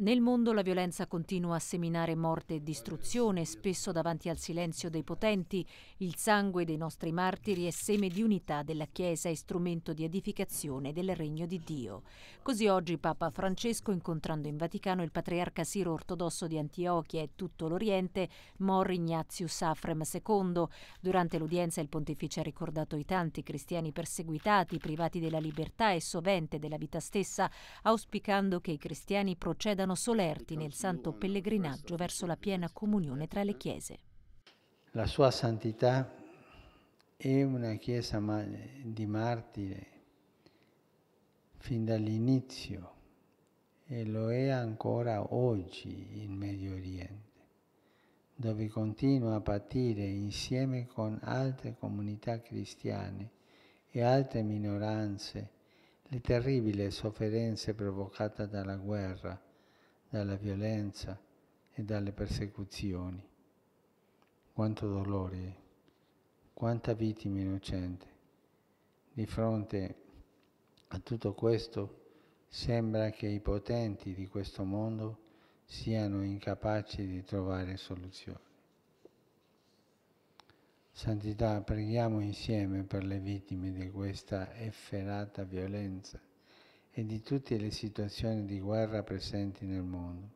Nel mondo la violenza continua a seminare morte e distruzione, spesso davanti al silenzio dei potenti. Il sangue dei nostri martiri è seme di unità della Chiesa e strumento di edificazione del regno di Dio. Così oggi Papa Francesco, incontrando in Vaticano il patriarca siro ortodosso di Antiochia e tutto l'Oriente, Mor Ignatius Afrem II. Durante l'udienza il pontefice ha ricordato i tanti cristiani perseguitati, privati della libertà e sovente della vita stessa, auspicando che i cristiani procedano sono solerti nel santo pellegrinaggio verso la piena comunione tra le chiese. La sua santità è una chiesa di martire fin dall'inizio e lo è ancora oggi in Medio Oriente dove continua a patire insieme con altre comunità cristiane e altre minoranze le terribili sofferenze provocate dalla guerra dalla violenza e dalle persecuzioni. Quanto dolore, quanta vittima innocente. Di fronte a tutto questo sembra che i potenti di questo mondo siano incapaci di trovare soluzioni. Santità, preghiamo insieme per le vittime di questa efferata violenza e di tutte le situazioni di guerra presenti nel mondo.